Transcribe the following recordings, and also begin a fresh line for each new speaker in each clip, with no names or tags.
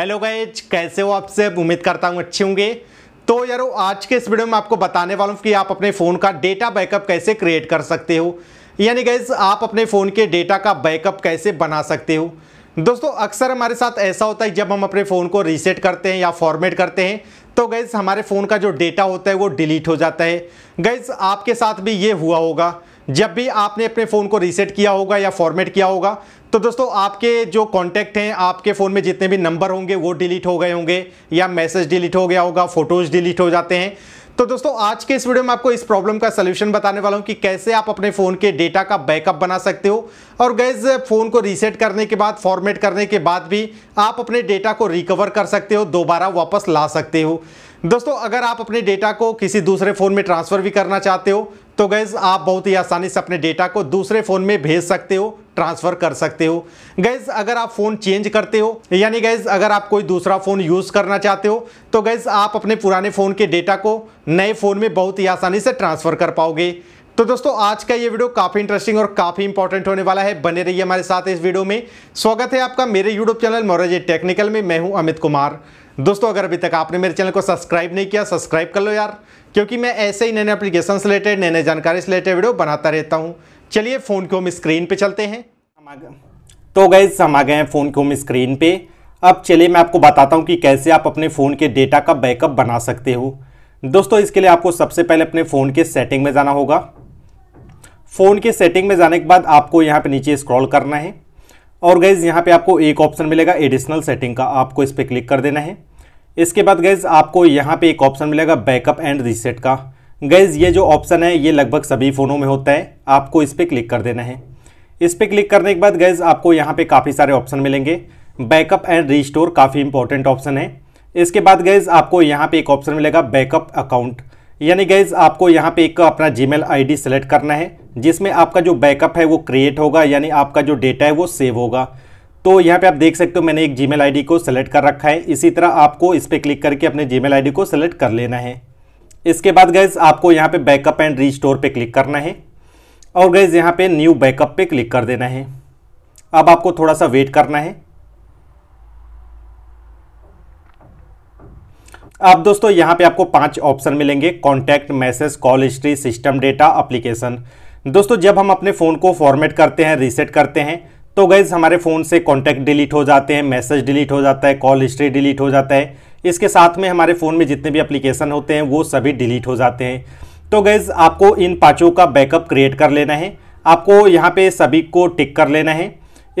hello guys कैसे हो आप सब उम्मीद करता हूँ अच्छे होंगे तो यारो आज के इस वीडियो में आपको बताने वाला हूँ कि आप अपने फ़ोन का डेटा बैकअप कैसे क्रिएट कर सकते हो यानी गैज आप अपने फ़ोन के डेटा का बैकअप कैसे बना सकते हो दोस्तों अक्सर हमारे साथ ऐसा होता है जब हम अपने फ़ोन को रीसेट करते हैं या फॉर्मेट करते हैं तो गैज हमारे फ़ोन का जो डेटा होता है वो डिलीट हो जाता है गैज आपके साथ भी ये हुआ होगा जब भी आपने अपने फ़ोन को रीसेट किया होगा या फॉर्मेट किया होगा तो दोस्तों आपके जो कॉन्टैक्ट हैं आपके फ़ोन में जितने भी नंबर होंगे वो डिलीट हो गए होंगे या मैसेज डिलीट हो गया होगा फोटोज़ डिलीट हो जाते हैं तो दोस्तों आज के इस वीडियो में आपको इस प्रॉब्लम का सलूशन बताने वाला हूं कि कैसे आप अपने फ़ोन के डेटा का बैकअप बना सकते हो और गैज फ़ोन को रीसेट करने के बाद फॉर्मेट करने के बाद भी आप अपने डेटा को रिकवर कर सकते हो दोबारा वापस ला सकते हो दोस्तों अगर आप अपने डेटा को किसी दूसरे फ़ोन में ट्रांसफ़र भी करना चाहते हो तो गैज़ आप बहुत ही आसानी से अपने डेटा को दूसरे फ़ोन में भेज सकते हो ट्रांसफ़र कर सकते हो गैज़ अगर आप फ़ोन चेंज करते हो यानी गैज़ अगर आप कोई दूसरा फ़ोन यूज़ करना चाहते हो तो गैस आप अपने पुराने फ़ोन के डेटा को नए फ़ोन में बहुत ही आसानी से ट्रांसफ़र कर पाओगे तो दोस्तों आज का ये वीडियो काफ़ी इंटरेस्टिंग और काफ़ी इंपॉर्टेंट होने वाला है बने रहिए हमारे साथ इस वीडियो में स्वागत है आपका मेरे यूट्यूब चैनल मोरजी टेक्निकल में मैं हूँ अमित कुमार दोस्तों अगर अभी तक आपने मेरे चैनल को सब्सक्राइब नहीं किया सब्सक्राइब कर लो यार क्योंकि मैं ऐसे ही नए नए एप्लीकेशन से रिलेटेड नए नए जानकारी से रिलेटेड वीडियो बनाता रहता हूँ चलिए फ़ोन के होम स्क्रीन पे चलते हैं हम आ गए तो गए हम आ गए हैं फ़ोन के होम स्क्रीन पे अब चलिए मैं आपको बताता हूँ कि कैसे आप अपने फ़ोन के डेटा का बैकअप बना सकते हो दोस्तों इसके लिए आपको सबसे पहले अपने फ़ोन के सेटिंग में जाना होगा फ़ोन के सेटिंग में जाने के बाद आपको यहाँ पर नीचे स्क्रॉल करना है और गैज़ यहाँ पे आपको एक ऑप्शन मिलेगा एडिशनल सेटिंग का आपको इस पर क्लिक कर देना है इसके बाद गैज़ आपको यहाँ पे एक ऑप्शन मिलेगा बैकअप एंड रीसेट का गैज़ ये जो ऑप्शन है ये लगभग सभी फ़ोनों में होता है आपको इस पर क्लिक कर देना है इस पर क्लिक करने के बाद गैज़ आपको यहाँ पे काफ़ी सारे ऑप्शन मिलेंगे बैकअप एंड रीस्टोर काफ़ी इंपॉर्टेंट ऑप्शन है इसके बाद गैज़ आपको यहाँ पे एक ऑप्शन मिलेगा बैकअप अकाउंट यानी गैज़ आपको यहाँ पे एक अपना जी मेल आई सेलेक्ट करना है जिसमें आपका जो बैकअप है वो क्रिएट होगा यानी आपका जो डेटा है वो सेव होगा तो यहाँ पे आप देख सकते हो मैंने एक जीमेल आईडी को सेलेक्ट कर रखा है इसी तरह आपको इस पर क्लिक करके अपने जीमेल आईडी को सेलेक्ट कर लेना है इसके बाद गैस आपको यहाँ पे बैकअप एंड रीस्टोर पे क्लिक करना है और गैस यहाँ पे न्यू बैकअप पे क्लिक कर देना है अब आपको थोड़ा सा वेट करना है अब दोस्तों यहाँ पे आपको पांच ऑप्शन मिलेंगे contact message call history system data application दोस्तों जब हम अपने फ़ोन को फॉर्मेट करते हैं रीसेट करते हैं तो गैज़ हमारे फ़ोन से कॉन्टैक्ट डिलीट हो जाते हैं मैसेज डिलीट हो जाता है कॉल हिस्ट्री डिलीट हो जाता है इसके साथ में हमारे फ़ोन में जितने भी अप्लीकेशन होते हैं वो सभी डिलीट हो जाते हैं तो गैज़ आपको इन पाँचों का बैकअप क्रिएट कर लेना है आपको यहाँ पे सभी को टिक कर लेना है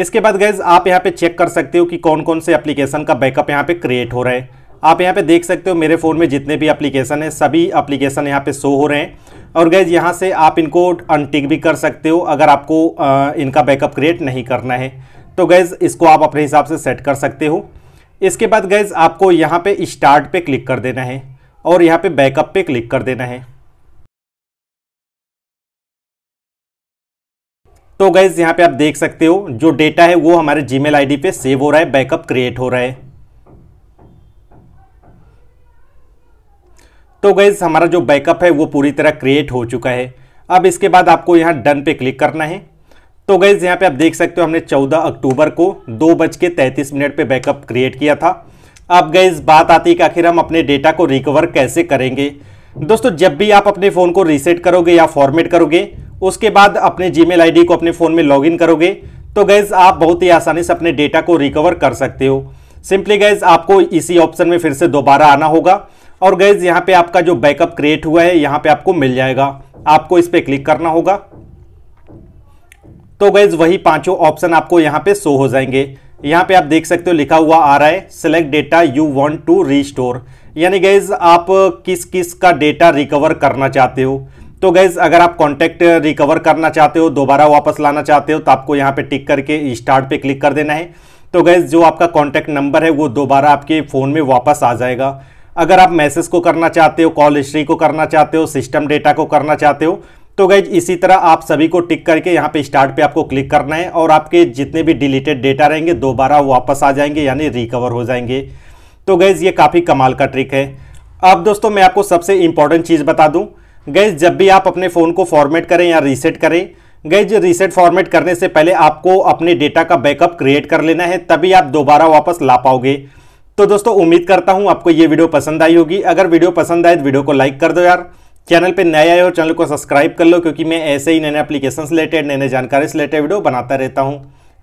इसके बाद गैज़ आप यहाँ पे चेक कर सकते हो कि कौन कौन से एप्लीकेशन का बैकअप यहाँ पे क्रिएट हो रहा है आप यहाँ पे देख सकते हो मेरे फ़ोन में जितने भी एप्लीकेशन हैं सभी एप्लीकेशन यहाँ पे शो हो रहे हैं और गैज यहाँ से आप इनको अनटिक भी कर सकते हो अगर आपको आ, इनका बैकअप क्रिएट नहीं करना है तो गैज़ इसको आप अपने हिसाब से सेट कर सकते हो इसके बाद गैज़ आपको यहाँ पर स्टार्ट पे क्लिक कर देना है और यहाँ पर बैकअप पर क्लिक कर देना है तो गैज़ यहाँ पे आप देख सकते हो जो डेटा है वो हमारे जीमेल आईडी पे सेव हो रहा है बैकअप क्रिएट हो रहा है तो गैस हमारा जो बैकअप है वो पूरी तरह क्रिएट हो चुका है अब इसके बाद आपको यहाँ डन पे क्लिक करना है तो गैज़ यहाँ पे आप देख सकते हो हमने 14 अक्टूबर को दो बज के तैंतीस मिनट पर बैकअप क्रिएट किया था अब गैज़ बात आती है कि आखिर हम अपने डेटा को रिकवर कैसे करेंगे दोस्तों जब भी आप अपने फ़ोन को रीसेट करोगे या फॉर्मेट करोगे उसके बाद अपने जी मेल को अपने फ़ोन में लॉग करोगे तो गैज़ आप बहुत ही आसानी से अपने डेटा को रिकवर कर सकते हो सिंपली गैज़ आपको इसी ऑप्शन में फिर से दोबारा आना होगा और गैज यहाँ पे आपका जो बैकअप क्रिएट हुआ है यहाँ पे आपको मिल जाएगा आपको इस पर क्लिक करना होगा तो गैज वही पांचों ऑप्शन आपको यहाँ पे शो हो जाएंगे यहाँ पे आप देख सकते हो लिखा हुआ आ रहा है select data you want to restore यानी गैज आप किस किस का डेटा रिकवर करना चाहते हो तो गैज अगर आप कॉन्टैक्ट रिकवर करना चाहते हो दोबारा वापस लाना चाहते हो तो आपको यहाँ पे टिक करके स्टार्ट पे क्लिक कर देना है तो गैज जो आपका कॉन्टैक्ट नंबर है वो दोबारा आपके फ़ोन में वापस आ जाएगा अगर आप मैसेज को करना चाहते हो कॉल हिस्ट्री को करना चाहते हो सिस्टम डेटा को करना चाहते हो तो गई इसी तरह आप सभी को टिक करके यहाँ पे स्टार्ट पे आपको क्लिक करना है और आपके जितने भी डिलीटेड डेटा रहेंगे दोबारा वापस आ जाएंगे यानी रिकवर हो जाएंगे तो गैज़ ये काफ़ी कमाल का ट्रिक है अब दोस्तों मैं आपको सबसे इंपॉर्टेंट चीज़ बता दूँ गैज़ जब भी आप अपने फ़ोन को फॉर्मेट करें या रीसेट करें गैज रीसेट फॉर्मेट करने से पहले आपको अपने डेटा का बैकअप क्रिएट कर लेना है तभी आप दोबारा वापस ला पाओगे तो दोस्तों उम्मीद करता हूं आपको ये वीडियो पसंद आई होगी अगर वीडियो पसंद आए तो वीडियो को लाइक कर दो यार चैनल पे नए आए हो चैनल को सब्सक्राइब कर लो क्योंकि मैं ऐसे ही नए नए एप्लीकेशन से रिलेटेड नए नए जानकारी से रिलेटेड वीडियो बनाता रहता हूँ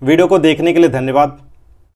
वीडियो को देखने के लिए धन्यवाद